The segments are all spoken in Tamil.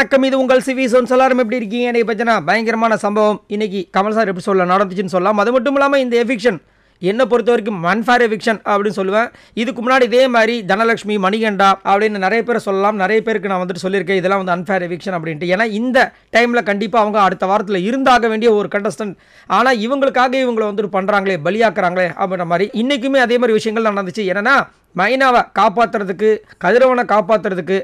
வணக்கம் இது உங்கள் சிவி சோன்ஸ் எல்லாரும் எப்படி இருக்கீங்க என்னை பிரச்சனை பயங்கரமான சம்பவம் இன்னைக்கு கமல் சார் சொல்ல நடந்துச்சுன்னு சொல்லலாம் அது மட்டும் இல்லாமல் இந்த எஃபிக்ஷன் என்னை பொறுத்த வரைக்கும் மன் ஃபார் எவிக்ஷன் அப்படின்னு சொல்லுவேன் இதுக்கு முன்னாடி இதே மாதிரி தனலட்சுமி மணிகண்டா அப்படின்னு நிறைய பேர் சொல்லலாம் நிறைய பேருக்கு நான் வந்துட்டு சொல்லியிருக்கேன் இதெல்லாம் வந்து அன்ஃபேர் எவிக்ஷன் அப்படின்ட்டு ஏன்னா இந்த டைமில் கண்டிப்பாக அவங்க அடுத்த வாரத்தில் இருந்தாக வேண்டிய ஒரு கண்டஸ்டன்ட் ஆனால் இவங்களுக்காக இவங்களை வந்துட்டு பண்ணுறாங்களே பலியாக்குறாங்களே அப்படின்ற மாதிரி இன்றைக்குமே அதே மாதிரி விஷயங்கள் நடந்துச்சு என்னென்னா மைனாவை காப்பாற்றுறதுக்கு கதிரவனை காப்பாற்றுறதுக்கு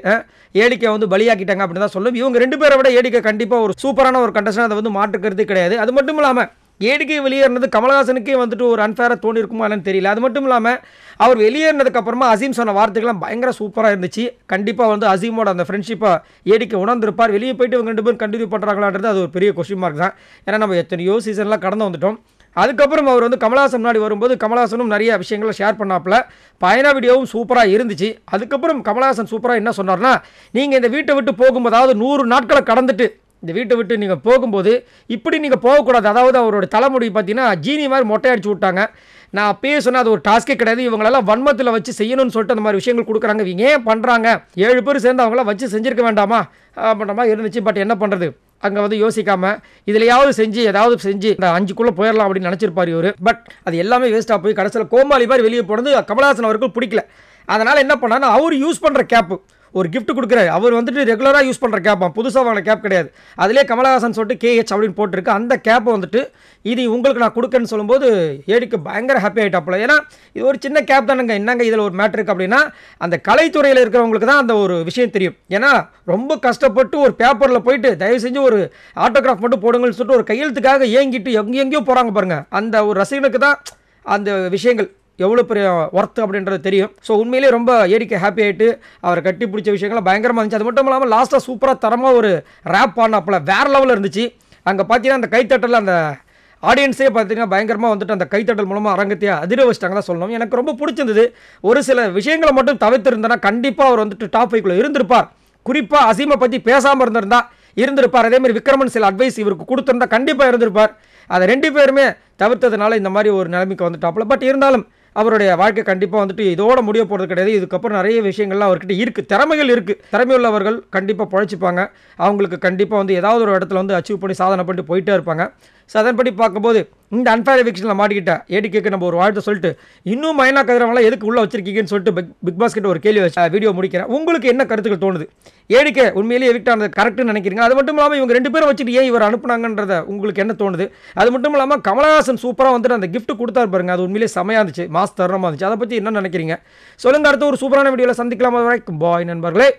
ஏடிக்கை வந்து பலியாக்கிட்டாங்க அப்படின்னு தான் சொல்லும் இவங்க ரெண்டு பேரை விட ஏடிக்கை கண்டிப்பாக ஒரு சூப்பரான ஒரு கண்டஸ்டன் அதை வந்து மாற்றுக்கிறது கிடையாது அது மட்டும் இல்லாமல் ஏடிகே வெளியேறினது கமல்ஹாசனுக்கே வந்துட்டு ஒரு அன்ஃபேராக தோணி இருக்குமா தெரியல அது மட்டும் இல்லாமல் அவர் வெளியேறினதுக்கப்புறமா அசீம் சொன்ன வார்த்தைகள்லாம் பயங்கர சூப்பராக இருந்துச்சு கண்டிப்பாக வந்து அசீமோட அந்த ஃப்ரெண்ட்ஷிப்பை ஏடிக்கு உணர்ந்திருப்பார் வெளியே போயிட்டு இவங்க ரெண்டு பேரும் கண்டினியூ பண்ணுறாங்களான்றது அது ஒரு பெரிய கொஷின் மார்க் தான் ஏன்னா நம்ம எத்தனையோ சீசன்லாம் கடந்து வந்துட்டோம் அதுக்கப்புறம் அவர் வந்து கமலாசன் முன்னாடி வரும்போது கமலாசனும் நிறைய விஷயங்களை ஷேர் பண்ணாப்புல பயண வீடியோவும் சூப்பராக இருந்துச்சு அதுக்கப்புறம் கமலாசன் சூப்பராக என்ன சொன்னார்னா நீங்கள் இந்த வீட்டை விட்டு போகும்போதாவது நூறு நாட்களை கடந்துட்டு இந்த வீட்டை விட்டு நீங்கள் போகும்போது இப்படி நீங்கள் போகக்கூடாது அதாவது அவரோட தலைமுடி பார்த்தீங்கன்னா ஜீனி மாதிரி மொட்டை அடிச்சு விட்டாங்க நான் அப்பயே சொன்னால் அது ஒரு டாஸ்க்கே கிடையாது இவங்களெல்லாம் வன்மத்தில் வச்சு செய்யணும்னு சொல்லிட்டு அந்த மாதிரி விஷயங்கள் கொடுக்குறாங்க இவங்க ஏன் பண்ணுறாங்க ஏழு பேர் சேர்ந்து அவங்களாம் வச்சு செஞ்சுருக்க வேண்டாமா அப்படின்ற மாதிரி இருந்துச்சு பட் என்ன பண்ணுறது அங்கே வந்து யோசிக்காமல் இதுலையாவது செஞ்சு ஏதாவது செஞ்சு இந்த அஞ்சுக்குள்ளே போயிடலாம் அப்படின்னு நினச்சிருப்பார் இவர் பட் அது எல்லாமே வேஸ்ட்டாக போய் கடைசியில் கோமாளி மாதிரி வெளியே போனது கமலஹாசன் அவருக்கு பிடிக்கல அதனால் என்ன பண்ணாருன்னா அவர் யூஸ் பண்ணுற கேப்பு ஒரு கிஃப்ட் கொடுக்குறாரு அவர் வந்துட்டு ரெகுலராக யூஸ் பண்ணுற கேப்பான் புதுசாக வாங்கின கேப் கிடையாது அதிலே கமலஹாசன் சொல்லிட்டு கேஹெச் அப்படின்னு போட்டிருக்கு அந்த கேப்பை வந்துட்டு இது உங்களுக்கு நான் கொடுக்குறேன்னு சொல்லும்போது ஏடிக்கு பயங்கர ஹாப்பி போல ஏன்னா இது ஒரு சின்ன கேப் தானுங்க என்னங்க இதில் ஒரு மேட்ரு இருக்குது அப்படின்னா அந்த கலைத்துறையில் இருக்கிறவங்களுக்கு தான் அந்த ஒரு விஷயம் தெரியும் ஏன்னா ரொம்ப கஷ்டப்பட்டு ஒரு பேப்பரில் போயிட்டு தயவு செஞ்சு ஒரு ஆட்டோகிராஃப் மட்டும் போடுங்கன்னு சொல்லிட்டு ஒரு கையெழுத்துக்காக ஏங்கிட்டு எங்கேயோ போகிறாங்க பாருங்கள் அந்த ஒரு ரசிகனுக்கு தான் அந்த விஷயங்கள் எவ்வளோ பெரிய ஒர்த்து அப்படின்றது தெரியும் ஸோ உண்மையிலேயே ரொம்ப ஏரிக்கை ஹாப்பி ஆகிட்டு அவர் கட்டி பிடிச்ச விஷயங்கள்லாம் பயங்கரமாக இருந்துச்சு அது மட்டும் இல்லாமல் லாஸ்ட்டாக சூப்பராக தரமாக ஒரு ரேப் அப்போல வேறு லெவலில் இருந்துச்சு அங்கே பார்த்தீங்கன்னா அந்த கைத்தட்டலில் அந்த ஆடியன்ஸே பார்த்தீங்கன்னா பயங்கரமாக வந்துட்டு அந்த கைத்தட்டல் மூலமாக அரங்கத்தையே அதிர வச்சிட்டாங்க தான் சொல்லணும் எனக்கு ரொம்ப பிடிச்சிருந்தது ஒரு சில விஷயங்களை மட்டும் தவிர்த்திருந்தனா கண்டிப்பாக அவர் வந்துட்டு டாப் ஃபைவ்க்குள்ளே இருந்திருப்பார் குறிப்பாக அசீமை பற்றி பேசாமல் இருந்திருந்தா இருந்திருப்பார் அதேமாதிரி விக்ரமன் சில அட்வைஸ் இவருக்கு கொடுத்துருந்தா கண்டிப்பாக இருந்திருப்பார் அதை ரெண்டு பேருமே தவிர்த்ததுனால இந்த மாதிரி ஒரு நிலைமைக்கு வந்துட்டாப்பில் பட் இருந்தாலும் அவருடைய வாழ்க்கை கண்டிப்பாக வந்துட்டு இதோட முடிய போகிறது கிடையாது இதுக்கப்புறம் நிறைய விஷயங்கள்லாம் அவர்கிட்ட இருக்குது திறமைகள் இருக்குது திறமையுள்ளவர்கள் கண்டிப்பாக பழைச்சிப்பாங்க அவங்களுக்கு கண்டிப்பாக வந்து ஏதாவது ஒரு இடத்துல வந்து அச்சீவ் பண்ணி சாதனை பண்ணிட்டு போயிட்டே இருப்பாங்க ஸோ அதன்படி பார்க்கும்போது இந்த அன்ஃபேர் எவிக்ஷனில் மாட்டிக்கிட்டேன் ஏடிகேக்கு நம்ம ஒரு வாழ்த்து சொல்லிட்டு இன்னும் மைனா கதிரவங்களாம் எதுக்கு உள்ளே வச்சிருக்கீங்கன்னு சொல்லிட்டு பிக் பாஸ் கிட்ட ஒரு கேள்வி வச்சு வீடியோ முடிக்கிறேன் உங்களுக்கு என்ன கருத்துக்கள் தோணுது ஏடிகே உண்மையிலேயே எவிக்ட் ஆனது கரெக்ட்னு நினைக்கிறீங்க அது மட்டும் இல்லாமல் இவங்க ரெண்டு பேரும் வச்சுட்டு ஏன் இவர் அனுப்புனாங்கன்றத உங்களுக்கு என்ன தோணுது அது மட்டும் இல்லாமல் கமலஹாசன் சூப்பராக வந்துட்டு அந்த கிஃப்ட் கொடுத்தாரு பாருங்க அது உண்மையிலே செமையாக இருந்துச்சு மாஸ் தருணமாக இருந்துச்சு அதை பற்றி என்ன நினைக்கிறீங்க சொல்லுங்கள் அடுத்த ஒரு சூப்பரான வீடியோவில் சந்திக்கலாமா வரைக்கும் பாய் நண்பர்களே